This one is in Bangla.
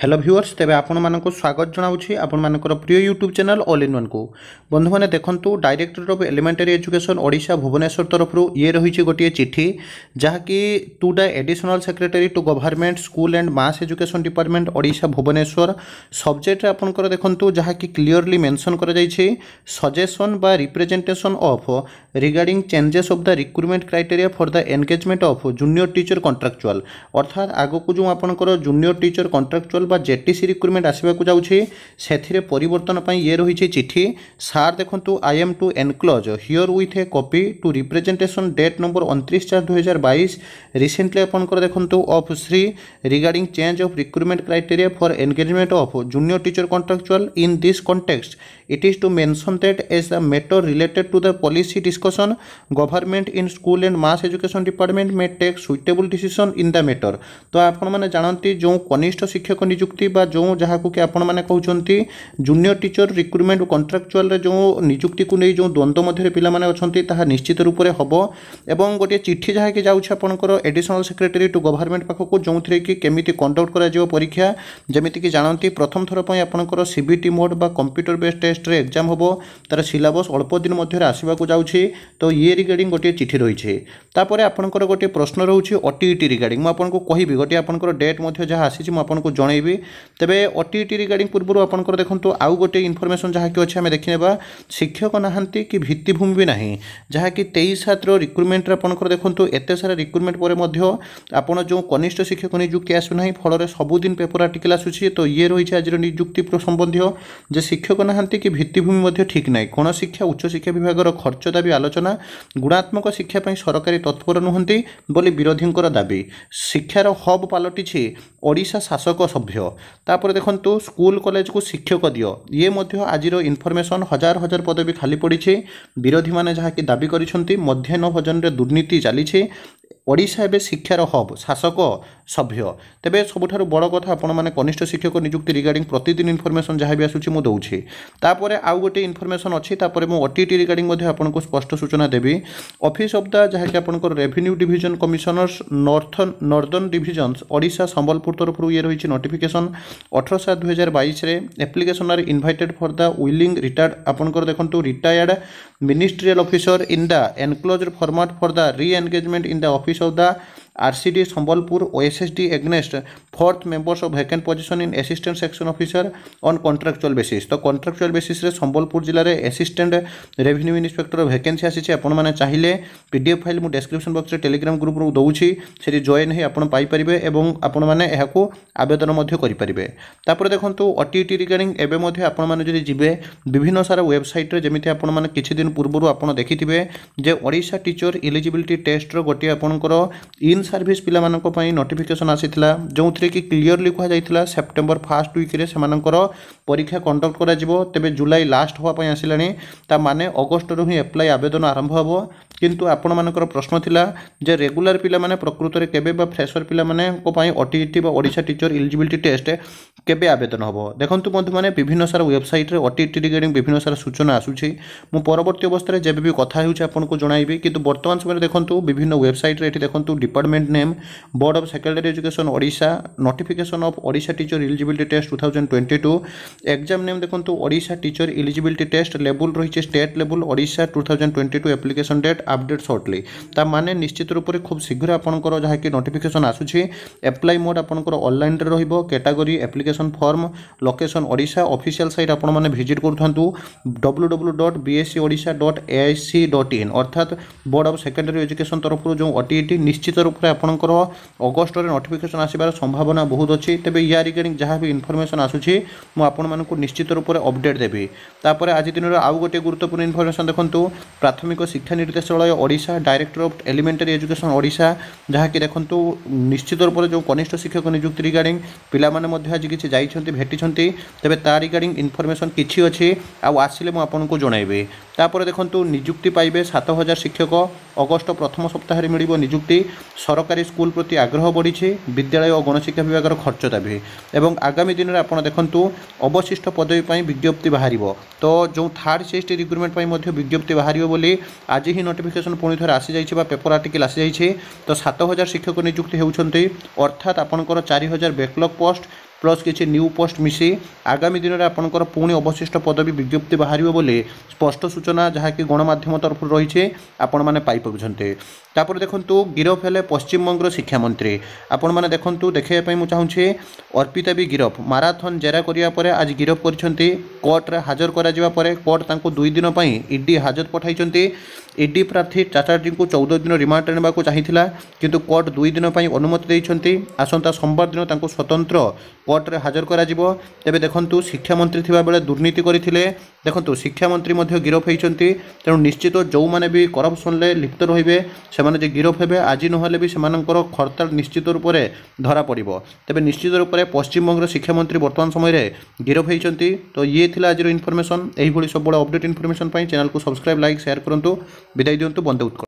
হ্যালো ভিউয়ার্স তেবে আপনার স্বাগত জনাওছি আপনার প্রিয় ইউট্যুব চ্যানেল অল ইন ওয়ানকু বন্ধু মানে দেখুন directorate of elementary education Odisha Bhubaneswar তরফর ইয়ে রয়েছে গোটিয়ে চিঠি যাকি to the additional secretary to government school and mass education department Odisha Bhubaneswar subject আপনার দেখুন যাকি ক্লিয়রলি মেনশন করা যাই সজেসন বা representation of regarding changes of the recruitment criteria for the engagement of junior teacher contractual অর্থাৎ আগক যে আপনার জুনিয়র টিচর কন্ট্রাকচুয়াল ବା ଜେଟିସି ରିକ୍ରୁଟମେଣ୍ଟ ଆସିବାକୁ ଯାଉଛି ସେଥିରେ ପରିବର୍ତ୍ତନ ପାଇଁ ଇଏ ରହିଛି ଚିଠି ସାର୍ ଦେଖନ୍ତୁ I am to enclose herewith a copy to representation date number ଅଣତିରିଶ ଚାରି ଦୁଇହଜାର ବାଇଶ ରିସେଣ୍ଟଲି ଆପଣଙ୍କର ଦେଖନ୍ତୁ of Shri regarding change of recruitment criteria for engagement of junior teacher contractual in this context it is to mention that as a matter related to the policy discussion government in school and mass education department may take suitable decision in the matter तो आपण मैंने जानते जो कनिष्ठ शिक्षक निज ନିଯୁକ୍ତି ବା ଯେଉଁ ଯାହାକୁ କି ଆପଣମାନେ କହୁଛନ୍ତି ଜୁନିୟର ଟିଚର ରିକ୍ରୁଟମେଣ୍ଟ କଣ୍ଟ୍ରାକ୍ଚୁଆଲରେ ଯେଉଁ ନିଯୁକ୍ତିକୁ ନେଇ ଯେଉଁ ଦ୍ୱନ୍ଦ୍ୱ ମଧ୍ୟରେ ପିଲାମାନେ ଅଛନ୍ତି ତାହା ନିଶ୍ଚିତ ରୂପରେ ହେବ ଏବଂ ଗୋଟିଏ ଚିଠି ଯାହାକି ଯାଉଛି ଆପଣଙ୍କର ଏଡ଼ିସନାଲ ସେକ୍ରେଟେରୀ ଟୁ ଗଭର୍ଣ୍ଣମେଣ୍ଟ ପାଖକୁ ଯେଉଁଥିରେ କି କେମିତି କଣ୍ଡକ୍ଟ କରାଯିବ ପରୀକ୍ଷା ଯେମିତିକି ଜାଣନ୍ତି ପ୍ରଥମ ଥର ପାଇଁ ଆପଣଙ୍କର ସି ବି ଟି ମୋଡ଼ ବା କମ୍ପ୍ୟୁଟର ବେସ୍ ଟେଷ୍ଟରେ ଏକ୍ଜାମ୍ ହେବ ତା'ର ସିଲାବସ୍ ଅଳ୍ପ ଦିନ ମଧ୍ୟରେ ଆସିବାକୁ ଯାଉଛି ତ ଇଏ ରିଗାର୍ଡ଼ିଂ ଗୋଟିଏ ଚିଠି ରହିଛି ତାପରେ ଆପଣଙ୍କର ଗୋଟିଏ ପ୍ରଶ୍ନ ରହୁଛି ଓ ଟି ଇ ଟି ରିଗାର୍ଡ଼ିଂ ମୁଁ ଆପଣଙ୍କୁ କହିବି ଗୋଟିଏ ଆପଣଙ୍କର ଡେଟ୍ ମଧ୍ୟ ଯାହା ଆସିଛି ମୁଁ ଆପଣଙ୍କୁ ଜଣାଇବି କହିବି ତେବେ ଓଟିଇଟି ରିଗାର୍ଡ଼ିଂ ପୂର୍ବରୁ ଆପଣଙ୍କର ଦେଖନ୍ତୁ ଆଉ ଗୋଟିଏ ଇନଫର୍ମେସନ୍ ଯାହାକି ଅଛି ଆମେ ଦେଖିନେବା ଶିକ୍ଷକ ନାହାନ୍ତି କି ଭିତ୍ତିଭୂମି ବି ନାହିଁ ଯାହାକି ତେଇଶ ସାତର ରିକ୍ରୁଟମେଣ୍ଟରେ ଆପଣଙ୍କର ଦେଖନ୍ତୁ ଏତେ ସାରା ରିକ୍ରୁଟମେଣ୍ଟ ପରେ ମଧ୍ୟ ଆପଣ ଯେଉଁ କନିଷ୍ଠ ଶିକ୍ଷକ ନିଯୁକ୍ତି ଆସୁନାହିଁ ଫଳରେ ସବୁଦିନ ପେପର୍ ଆର୍ଟିକଲ୍ ଆସୁଛି ତ ଇଏ ରହିଛି ଆଜିର ନିଯୁକ୍ତି ସମ୍ବନ୍ଧୀୟ ଯେ ଶିକ୍ଷକ ନାହାନ୍ତି କି ଭିତ୍ତିଭୂମି ମଧ୍ୟ ଠିକ୍ ନାହିଁ କ'ଣ ଶିକ୍ଷା ଉଚ୍ଚଶିକ୍ଷା ବିଭାଗର ଖର୍ଚ୍ଚ ଦାବି ଆଲୋଚନା ଗୁଣାତ୍ମକ ଶିକ୍ଷା ପାଇଁ ସରକାରୀ ତତ୍ପର ନୁହନ୍ତି ବୋଲି ବିରୋଧୀଙ୍କର ଦାବି ଶିକ୍ଷାର ହବ୍ ପାଲଟିଛି ଓଡ଼ିଶା ଶାସକ ସଭ୍ୟ ମଧ୍ୟ ତାପରେ ଦେଖନ୍ତୁ ସ୍କୁଲ କଲେଜକୁ ଶିକ୍ଷକ ଦିଅ ଇଏ ମଧ୍ୟ ଆଜିର ଇନଫର୍ମେସନ୍ ହଜାର ହଜାର ପଦବୀ ଖାଲି ପଡ଼ିଛି ବିରୋଧୀମାନେ ଯାହାକି ଦାବି କରିଛନ୍ତି ମଧ୍ୟାହ୍ନ ଭୋଜନରେ ଦୁର୍ନୀତି ଚାଲିଛି ଓଡ଼ିଶା ଏବେ ଶିକ୍ଷାର ହବ୍ ଶାସକ ସଭ୍ୟ ତେବେ ସବୁଠାରୁ ବଡ଼ କଥା ଆପଣମାନେ କନିଷ୍ଠ ଶିକ୍ଷକ ନିଯୁକ୍ତି ରିଗାର୍ଡ଼ିଂ ପ୍ରତିଦିନ ଇନଫର୍ମେସନ୍ ଯାହା ବି ଆସୁଛି ମୁଁ ଦେଉଛି ତାପରେ ଆଉ ଗୋଟିଏ ଇନଫର୍ମେସନ୍ ଅଛି ତାପରେ ମୁଁ ଓଟିଇଟି ରିଗାର୍ଡ଼ିଂ ମଧ୍ୟ ଆପଣଙ୍କୁ ସ୍ପଷ୍ଟ ସୂଚନା ଦେବି ଅଫିସ୍ ଅଫ୍ ଦ ଯାହାକି ଆପଣଙ୍କର revenue division commissioners northern northern divisions Odisha Sambalpur ତରଫରୁ ଇଏ ରହିଛି ନୋଟିଫିକେସନ୍ আপ্লিকেসন অঠর সাত দুই হাজার বাইশে application are invited for the willing retired আপনার দেখুন retired ministerial officer in the enclosed format for the reengagement in the office of the RCD Sambalpur OSSD against fourth members of vacant position in assistant section officer on contractual basis তো কন্ট্রাকচুয়াল বেসিসে সম্বলপুর জেলার আসিষ্টাট রেভিনিউ ইন্সপেক্টর ভ্যাকেন্সি আসছে আপনার চাইলে পিডিএফ ফাইল মু ডেসক্রিপশন বক্সে টেলিগ্রাম গ্রুপরু দেছি সেটি জয়েন হয়ে আপনার পাইপারে এবং আপনার এখন আবেদন করে তাপরে দেখুন ওটিইটি রিগার্ডিং এবে আপনার যদি যাবে বিভিন্ন সারা ওয়েবসাইট্রে যেমি আপনার কিছুদিন পূর্ব আপনার দেখিবে যে ওড়শা টিচর ইলিজিবিলিটি টেস্টর গোটি আপনার ইন ସର୍ଭିସ୍ ପିଲାମାନଙ୍କ ପାଇଁ ନୋଟିଫିକେସନ୍ ଆସିଥିଲା ଯେଉଁଥିରେ କି କ୍ଲିଅରଲି କୁହାଯାଇଥିଲା ସେପ୍ଟେମ୍ବର ଫାର୍ଷ୍ଟ ୱିକ୍ରେ ସେମାନଙ୍କର ପରୀକ୍ଷା କଣ୍ଡକ୍ଟ କରାଯିବ ତେବେ ଜୁଲାଇ ଲାଷ୍ଟ ହେବା ପାଇଁ ଆସିଲାଣି ତା ମାନେ ଅଗଷ୍ଟରୁ ହିଁ ଆପ୍ଲାଏ ଆବେଦନ ଆରମ୍ଭ ହେବ କିନ୍ତୁ ଆପଣମାନଙ୍କର ପ୍ରଶ୍ନ ଥିଲା ଯେ ରେଗୁଲାର ପିଲାମାନେ ପ୍ରକୃତରେ କେବେ ବା ଫ୍ରେସର ପିଲାମାନଙ୍କ ପାଇଁ ଓ ଟି ଟି ବା ଓଡ଼ିଶା ଟିଚର ଇଲିଜିବିଲିଟି ଟେଷ୍ଟ କେବେ ଆବେଦନ ହେବ ଦେଖନ୍ତୁ ବନ୍ଧୁମାନେ ବିଭିନ୍ନ ସାରା ୱେବସାଇଟ୍ରେ ଓ ଟି ଟି ରିଗାର୍ଡ଼ିଂ ବିଭିନ୍ନ ସାରା ସୂଚନା ଆସୁଛି ମୁଁ ପରବର୍ତ୍ତୀ ଅବସ୍ଥାରେ ଯେବେ ବି କଥା ହେଉଛି ଆପଣଙ୍କୁ ଜଣାଇବି କିନ୍ତୁ ବର୍ତ୍ତମାନ ସମୟରେ ଦେଖନ୍ତୁ ବିଭିନ୍ନ ୱେବସାଇଟ୍ରେ ଏଠି ଦେଖନ୍ତୁ department department name board of secondary education Odisha notification of Odisha teacher eligibility test two thousand twenty two exam name দেখুন Odisha teacher eligibility test level রয়েছে state level Odisha two thousand twenty two application date update shortly তা মানে নিশ্চিত রূপে খুব শীঘ্র আপনার যা কি নোটিফিকেশন আসুছি আপ্লাই মোড আপনার অনলাইনে রহব category application form location Odisha official site আপনার ভিজিট করতু W W dot BSC Odisha dot AC dot in অর্থাৎ বোর্ড অফ সেকেন্ডারি এডুকেশন তরফর যে ওটিইটি নিশ্চিত রূপে ଉପରେ ଆପଣଙ୍କର ଅଗଷ୍ଟରେ ନୋଟିଫିକେସନ୍ ଆସିବାର ସମ୍ଭାବନା ବହୁତ ଅଛି ତେବେ ୟା ରିଗାର୍ଡ଼ିଂ ଯାହା ବି ଇନଫର୍ମେସନ୍ ଆସୁଛି ମୁଁ ଆପଣମାନଙ୍କୁ ନିଶ୍ଚିତ ରୂପରେ ଅପଡ଼େଟ୍ ଦେବି ତାପରେ ଆଜି ଦିନର ଆଉ ଗୋଟିଏ ଗୁରୁତ୍ୱପୂର୍ଣ୍ଣ ଇନଫର୍ମେସନ୍ ଦେଖନ୍ତୁ ପ୍ରାଥମିକ ଶିକ୍ଷା ନିର୍ଦ୍ଦେଶାଳୟ Odisha director of elementary education Odisha ଯାହାକି ଦେଖନ୍ତୁ ନିଶ୍ଚିତ ରୂପରେ ଯେଉଁ କନିଷ୍ଠ ଶିକ୍ଷକ ନିଯୁକ୍ତି ରିଗାର୍ଡ଼ିଂ ପିଲାମାନେ ମଧ୍ୟ ଆଜି କିଛି ଯାଇଛନ୍ତି ଭେଟିଛନ୍ତି ତେବେ ତା ରିଗାର୍ଡ଼ିଂ ଇନଫର୍ମେସନ୍ କିଛି ଅଛି ଆଉ ଆସିଲେ ମୁଁ ଆପଣଙ୍କୁ ଜଣାଇବି ତାପରେ ଦେଖନ୍ତୁ ନିଯୁକ୍ତି ପାଇବେ ସାତ ହଜାର ଶିକ୍ଷକ ଅଗଷ୍ଟ ପ୍ରଥମ ସପ୍ତାହରେ ମିଳିବ ନିଯୁକ୍ତି ସରକାରୀ ସ୍କୁଲ ପ୍ରତି ଆଗ୍ରହ ବଢ଼ିଛି ବିଦ୍ୟାଳୟ ଓ ଗଣଶିକ୍ଷା ବିଭାଗର ଖର୍ଚ୍ଚ ଦାବି ଏବଂ ଆଗାମୀ ଦିନରେ ଆପଣ ଦେଖନ୍ତୁ ଅବଶିଷ୍ଟ ପଦବୀ ପାଇଁ ବିଜ୍ଞପ୍ତି ବାହାରିବ ତ ଯେଉଁ ଥାର୍ଡ଼ ସିଏସ୍ଟି ରିକ୍ରୁଟମେଣ୍ଟ ପାଇଁ ମଧ୍ୟ ବିଜ୍ଞପ୍ତି ବାହାରିବ ବୋଲି ଆଜି ହିଁ ନୋଟିଫିକେସନ୍ ପୁଣି ଥରେ ଆସିଯାଇଛି ବା ପେପର ଆର୍ଟିକଲ୍ ଆସିଯାଇଛି ତ ସାତ ହଜାର ଶିକ୍ଷକ ନିଯୁକ୍ତି ହେଉଛନ୍ତି ଅର୍ଥାତ୍ ଆପଣଙ୍କର ଚାରି ହଜାର ବ୍ୟାକଲଗ୍ ପୋଷ୍ଟ ପ୍ଲସ୍ କିଛି ନ୍ୟୁ ପୋଷ୍ଟ ମିଶି ଆଗାମୀ ଦିନରେ ଆପଣଙ୍କର ପୁଣି ଅବଶିଷ୍ଟ ପଦବୀ ବିଜ୍ଞପ୍ତି ବାହାରିବ ବୋଲି ସ୍ପଷ୍ଟ ସୂଚନା ଯାହାକି ଗଣମାଧ୍ୟମ ତରଫରୁ ରହିଛି ଆପଣମାନେ ପାଇପାରୁଛନ୍ତି ତାପରେ ଦେଖନ୍ତୁ ଗିରଫ ହେଲେ ପଶ୍ଚିମବଙ୍ଗର ଶିକ୍ଷାମନ୍ତ୍ରୀ ଆପଣମାନେ ଦେଖନ୍ତୁ ଦେଖାଇବା ପାଇଁ ମୁଁ ଚାହୁଁଛି ଅର୍ପିତା ବି ଗିରଫ ମାରାଥନ୍ ଜେରା କରିବା ପରେ ଆଜି ଗିରଫ କରିଛନ୍ତି କୋର୍ଟରେ ହାଜର କରାଯିବା ପରେ କୋର୍ଟ ତାଙ୍କୁ ଦୁଇ ଦିନ ପାଇଁ ଇଡି ହାଜର ପଠାଇଛନ୍ତି ଇଡି ପ୍ରାର୍ଥୀ ଚାଟାର୍ଜୀଙ୍କୁ ଚଉଦ ଦିନ ରିମାଣ୍ଡରେ ନେବାକୁ ଚାହିଁଥିଲା କିନ୍ତୁ କୋର୍ଟ ଦୁଇ ଦିନ ପାଇଁ ଅନୁମତି ଦେଇଛନ୍ତି ଆସନ୍ତା ସୋମବାର ଦିନ ତାଙ୍କୁ ସ୍ୱତନ୍ତ୍ର କୋର୍ଟରେ ହାଜର କରାଯିବ ତେବେ ଦେଖନ୍ତୁ ଶିକ୍ଷାମନ୍ତ୍ରୀ ଥିବାବେଳେ ଦୁର୍ନୀତି କରିଥିଲେ ଦେଖନ୍ତୁ ଶିକ୍ଷାମନ୍ତ୍ରୀ ମଧ୍ୟ ଗିରଫ ହୋଇଛନ୍ତି ତେଣୁ ନିଶ୍ଚିତ ଯେଉଁମାନେ ବି କରପ୍ସନ୍ରେ ଲିପ୍ତ ରହିବେ ସେମାନେ ସେମାନେ ଯେ ଗିରଫ ହେବେ ଆଜି ନହେଲେ ବି ସେମାନଙ୍କର ଖର୍ତ୍ତାଳ ନିଶ୍ଚିତ ରୂପରେ ଧରାପଡ଼ିବ ତେବେ ନିଶ୍ଚିତ ରୂପରେ ପଶ୍ଚିମବଙ୍ଗର ଶିକ୍ଷାମନ୍ତ୍ରୀ ବର୍ତ୍ତମାନ ସମୟରେ ଗିରଫ ହୋଇଛନ୍ତି ତ ଇଏ ଥିଲା ଆଜିର ଇନଫର୍ମେସନ୍ ଏହିଭଳି ସବୁବେଳେ ଅପଡେଟ୍ ଇନଫର୍ମେସନ୍ ପାଇଁ ଚ୍ୟାନେଲ୍କୁ ସବସ୍କ୍ରାଇବ୍ ଲାଇକ୍ ସେୟାର କରନ୍ତୁ ବିଦାୟ ଦିଅନ୍ତୁ ବନ୍ଦ ଉତ୍କଳ